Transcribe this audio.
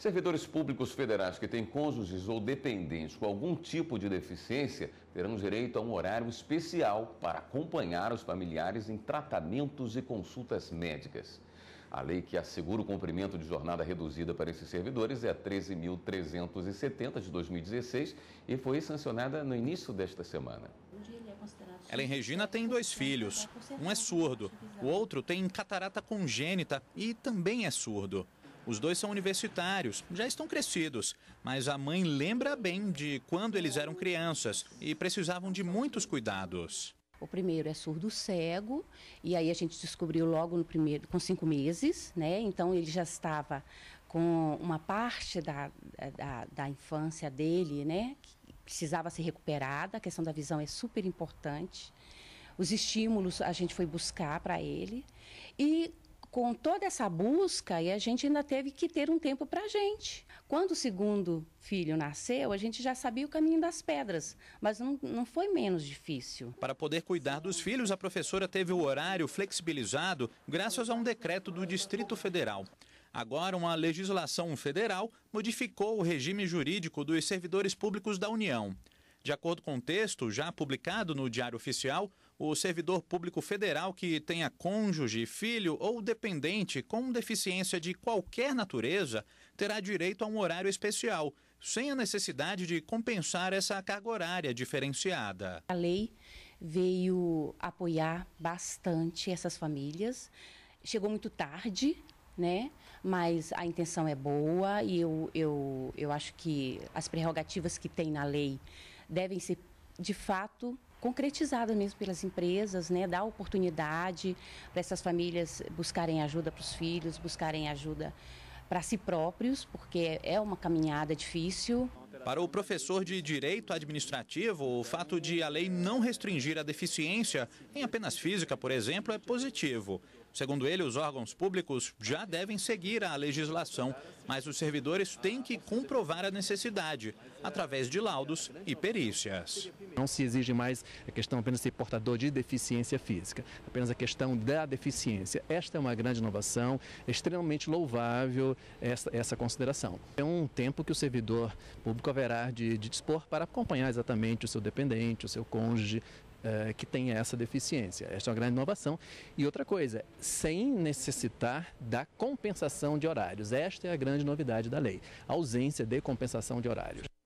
Servidores públicos federais que têm cônjuges ou dependentes com algum tipo de deficiência terão direito a um horário especial para acompanhar os familiares em tratamentos e consultas médicas. A lei que assegura o cumprimento de jornada reduzida para esses servidores é a 13.370 de 2016 e foi sancionada no início desta semana. Ellen Regina tem dois filhos. Um é surdo, o outro tem catarata congênita e também é surdo. Os dois são universitários, já estão crescidos, mas a mãe lembra bem de quando eles eram crianças e precisavam de muitos cuidados. O primeiro é surdo cego, e aí a gente descobriu logo no primeiro, com cinco meses, né? Então ele já estava com uma parte da, da, da infância dele, né? Que precisava ser recuperada, a questão da visão é super importante. Os estímulos a gente foi buscar para ele. E com toda essa busca, e a gente ainda teve que ter um tempo para a gente. Quando o segundo filho nasceu, a gente já sabia o caminho das pedras, mas não, não foi menos difícil. Para poder cuidar dos filhos, a professora teve o horário flexibilizado graças a um decreto do Distrito Federal. Agora, uma legislação federal modificou o regime jurídico dos servidores públicos da União. De acordo com o texto já publicado no Diário Oficial, o servidor público federal que tenha cônjuge, filho ou dependente com deficiência de qualquer natureza terá direito a um horário especial, sem a necessidade de compensar essa carga horária diferenciada. A lei veio apoiar bastante essas famílias. Chegou muito tarde, né? Mas a intenção é boa e eu, eu, eu acho que as prerrogativas que tem na lei devem ser de fato concretizada mesmo pelas empresas, né, dar oportunidade para essas famílias buscarem ajuda para os filhos, buscarem ajuda para si próprios, porque é uma caminhada difícil. Para o professor de Direito Administrativo, o fato de a lei não restringir a deficiência em apenas física, por exemplo, é positivo. Segundo ele, os órgãos públicos já devem seguir a legislação, mas os servidores têm que comprovar a necessidade, através de laudos e perícias. Não se exige mais a questão apenas de ser portador de deficiência física, apenas a questão da deficiência. Esta é uma grande inovação, é extremamente louvável essa, essa consideração. É um tempo que o servidor público haverá de, de dispor para acompanhar exatamente o seu dependente, o seu cônjuge, eh, que tenha essa deficiência. Esta é uma grande inovação. E outra coisa, sem necessitar da compensação de horários. Esta é a grande novidade da lei, a ausência de compensação de horários.